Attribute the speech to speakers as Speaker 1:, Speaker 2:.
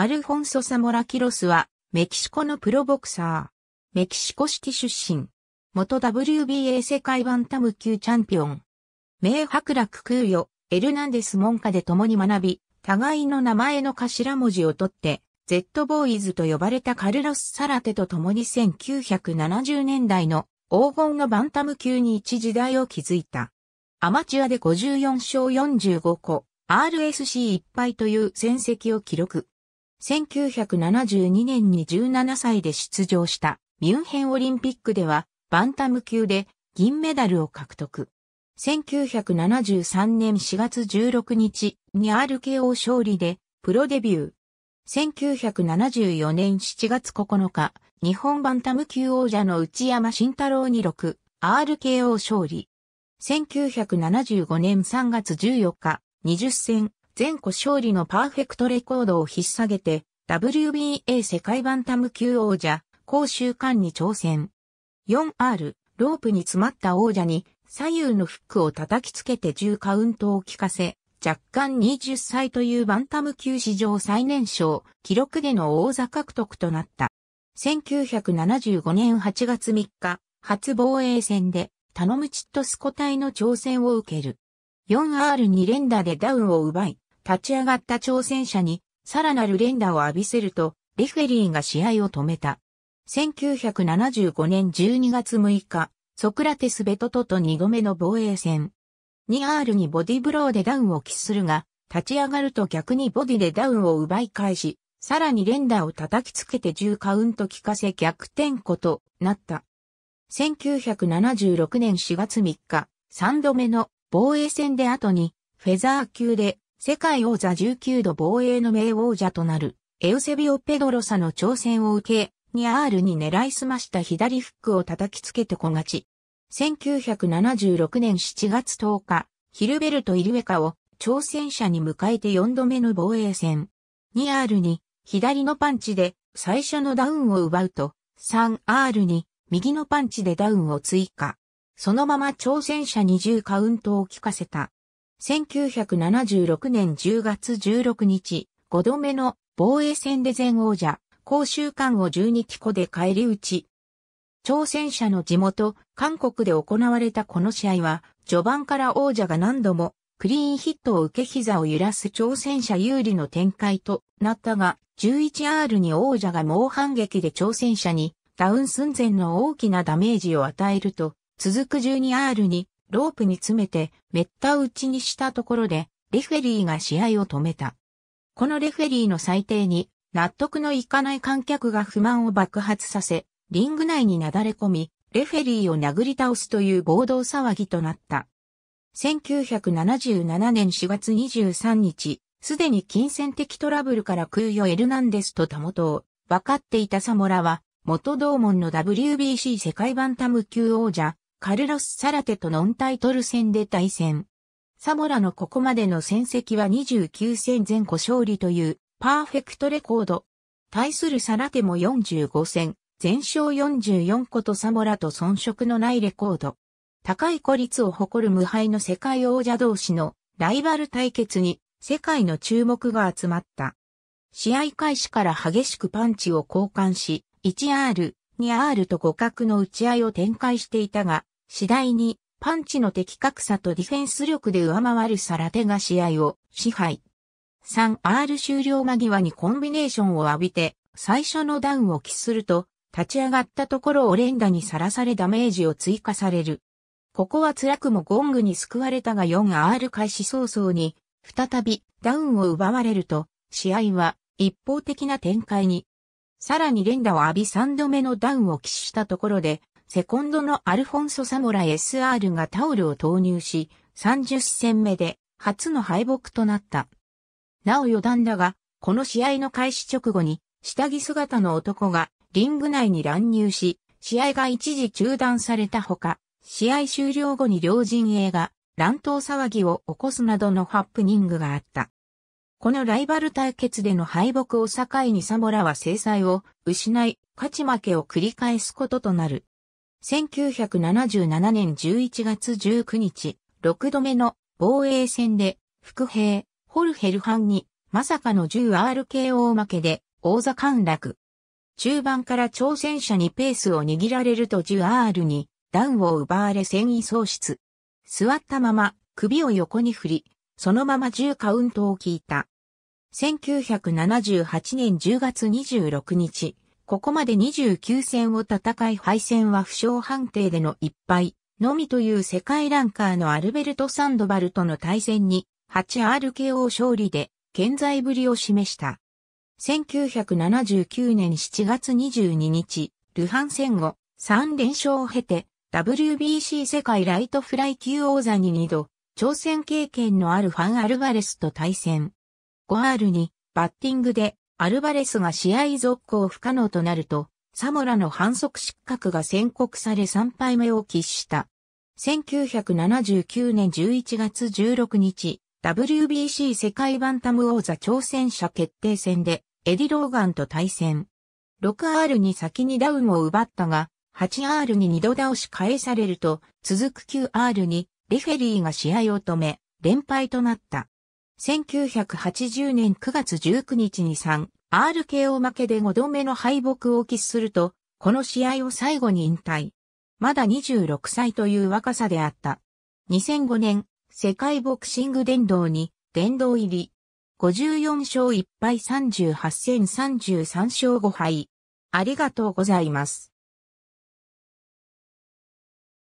Speaker 1: アルフォンソ・サモラ・キロスは、メキシコのプロボクサー。メキシコシティ出身。元 WBA 世界バンタム級チャンピオン。名白楽空与、エルナンデス門下で共に学び、互いの名前の頭文字を取って、Z ボーイズと呼ばれたカルロス・サラテと共に1970年代の黄金のバンタム級に一時代を築いた。アマチュアで54勝45個、RSC1 敗という戦績を記録。1972年に17歳で出場したミュンヘンオリンピックではバンタム級で銀メダルを獲得。1973年4月16日に RKO 勝利でプロデビュー。1974年7月9日、日本バンタム級王者の内山慎太郎に6、RKO 勝利。1975年3月14日、20戦、全個勝利のパーフェクトレコードを引っ提げて、WBA 世界バンタム級王者、甲州間に挑戦。4R、ロープに詰まった王者に左右のフックを叩きつけて10カウントを効かせ、若干20歳というバンタム級史上最年少、記録での王座獲得となった。1975年8月3日、初防衛戦で、頼むチットスコ隊の挑戦を受ける。4R2 連打でダウンを奪い、立ち上がった挑戦者にさらなる連打を浴びせると、レフェリーが試合を止めた。1975年12月6日、ソクラテス・ベトトと2度目の防衛戦。2R にボディブローでダウンを喫するが、立ち上がると逆にボディでダウンを奪い返し、さらに連打を叩きつけて10カウント効かせ逆転ことなった。1976年4月3日、3度目の防衛戦で後に、フェザー級で世界王座19度防衛の名王者となる、エウセビオ・ペドロサの挑戦を受け、ニアールに狙いすました左フックを叩きつけて小勝ち。1976年7月10日、ヒルベルト・イルエカを挑戦者に迎えて4度目の防衛戦。2R に左のパンチで最初のダウンを奪うと、3R に右のパンチでダウンを追加。そのまま挑戦者20カウントを効かせた。1976年10月16日、5度目の防衛戦で前王者、甲州間を12機庫で返り討ち。挑戦者の地元、韓国で行われたこの試合は、序盤から王者が何度も、クリーンヒットを受け膝を揺らす挑戦者有利の展開となったが、11R に王者が猛反撃で挑戦者に、ダウン寸前の大きなダメージを与えると、続く 12R にロープに詰めて、めった打ちにしたところで、レフェリーが試合を止めた。このレフェリーの裁定に、納得のいかない観客が不満を爆発させ、リング内になだれ込み、レフェリーを殴り倒すという暴動騒ぎとなった。1977年4月23日、すでに金銭的トラブルから空与エルナンデスとたもとを分かっていたサモラは、元同門の WBC 世界バンタム級王者、カルロス・サラテとノンタイトル戦で対戦。サモラのここまでの戦績は29戦前後勝利というパーフェクトレコード。対するサラテも45戦、全勝44個とサモラと遜色のないレコード。高い孤立を誇る無敗の世界王者同士のライバル対決に世界の注目が集まった。試合開始から激しくパンチを交換し、1R、に R と互角の打ち合いを展開していたが、次第にパンチの的確さとディフェンス力で上回るサラテが試合を支配。3R 終了間際にコンビネーションを浴びて、最初のダウンを喫すると、立ち上がったところを連打にさらされダメージを追加される。ここは辛くもゴングに救われたが 4R 開始早々に、再びダウンを奪われると、試合は一方的な展開にさらに連打を浴び3度目のダウンを喫したところで、セコンドのアルフォンソ・サモラ SR がタオルを投入し、30戦目で初の敗北となった。なお余談だが、この試合の開始直後に、下着姿の男がリング内に乱入し、試合が一時中断されたほか、試合終了後に両陣営が乱闘騒ぎを起こすなどのハプニングがあった。このライバル対決での敗北を境にサモラは制裁を失い、勝ち負けを繰り返すこととなる。1977年11月19日、6度目の防衛戦で、副兵、ホルヘルハンに、まさかの 10RKO 負けで、王座陥落。中盤から挑戦者にペースを握られると 10R に、ダウンを奪われ戦意喪失。座ったまま、首を横に振り、そのまま10カウントを聞いた。1978年10月26日、ここまで29戦を戦い敗戦は負傷判定での一敗のみという世界ランカーのアルベルト・サンドバルとの対戦に 8RKO 勝利で健在ぶりを示した。1979年7月22日、ルハン戦後3連勝を経て WBC 世界ライトフライ級王座に2度挑戦経験のあるファン・アルバレスと対戦。5アールにバッティングでアルバレスが試合続行不可能となると、サモラの反則失格が宣告され3敗目を喫した。1979年11月16日、WBC 世界バンタム王座挑戦者決定戦で、エディ・ローガンと対戦。6R に先にダウンを奪ったが、8R に2度倒し返されると、続く 9R にレフェリーが試合を止め、連敗となった。1980年9月19日に 3RKO 負けで5度目の敗北を喫すると、この試合を最後に引退。まだ26歳という若さであった。2005年、世界ボクシング殿堂に殿堂入り。54勝1敗38戦33勝5敗。ありがとうございます。